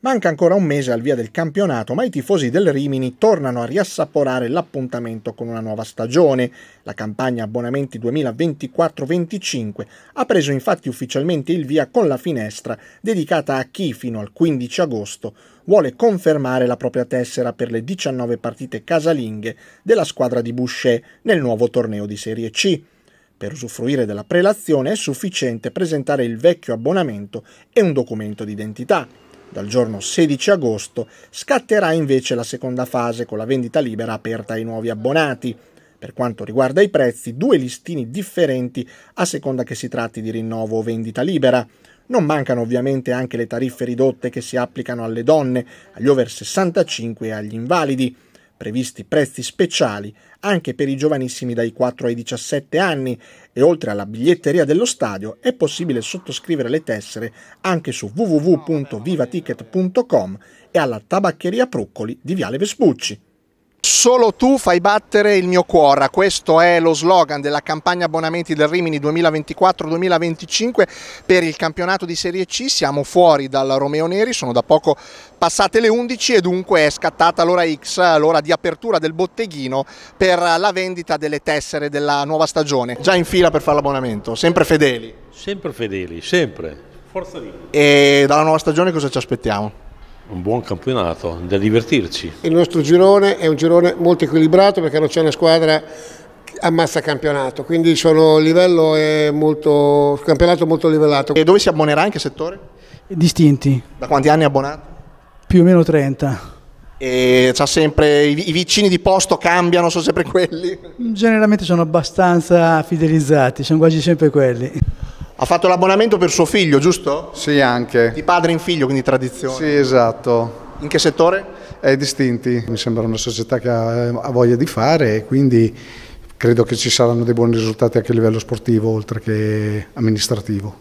Manca ancora un mese al via del campionato, ma i tifosi del Rimini tornano a riassaporare l'appuntamento con una nuova stagione. La campagna abbonamenti 2024-25 ha preso infatti ufficialmente il via con la finestra dedicata a chi fino al 15 agosto vuole confermare la propria tessera per le 19 partite casalinghe della squadra di Boucher nel nuovo torneo di Serie C. Per usufruire della prelazione è sufficiente presentare il vecchio abbonamento e un documento d'identità. Dal giorno 16 agosto scatterà invece la seconda fase con la vendita libera aperta ai nuovi abbonati. Per quanto riguarda i prezzi, due listini differenti a seconda che si tratti di rinnovo o vendita libera. Non mancano ovviamente anche le tariffe ridotte che si applicano alle donne, agli over 65 e agli invalidi previsti prezzi speciali anche per i giovanissimi dai 4 ai 17 anni e oltre alla biglietteria dello stadio è possibile sottoscrivere le tessere anche su www.vivaticket.com e alla tabaccheria Pruccoli di Viale Vespucci. Solo tu fai battere il mio cuore, questo è lo slogan della campagna abbonamenti del Rimini 2024-2025 per il campionato di Serie C, siamo fuori dal Romeo Neri, sono da poco passate le 11 e dunque è scattata l'ora X, l'ora di apertura del botteghino per la vendita delle tessere della nuova stagione, già in fila per fare l'abbonamento, sempre fedeli? Sempre fedeli, sempre, forza lì. E dalla nuova stagione cosa ci aspettiamo? un buon campionato, da divertirci. Il nostro girone è un girone molto equilibrato perché non c'è una squadra ammazza campionato, quindi sono, il livello è molto, campionato molto livellato. E dove si abbonerà in che settore? Distinti. Da quanti anni abbonato? Più o meno 30. E c'ha sempre, i vicini di posto cambiano, sono sempre quelli? Generalmente sono abbastanza fidelizzati, sono quasi sempre quelli. Ha fatto l'abbonamento per suo figlio, giusto? Sì, anche. Di padre in figlio, quindi tradizione. Sì, esatto. In che settore? È distinti. Mi sembra una società che ha voglia di fare e quindi credo che ci saranno dei buoni risultati anche a livello sportivo, oltre che amministrativo.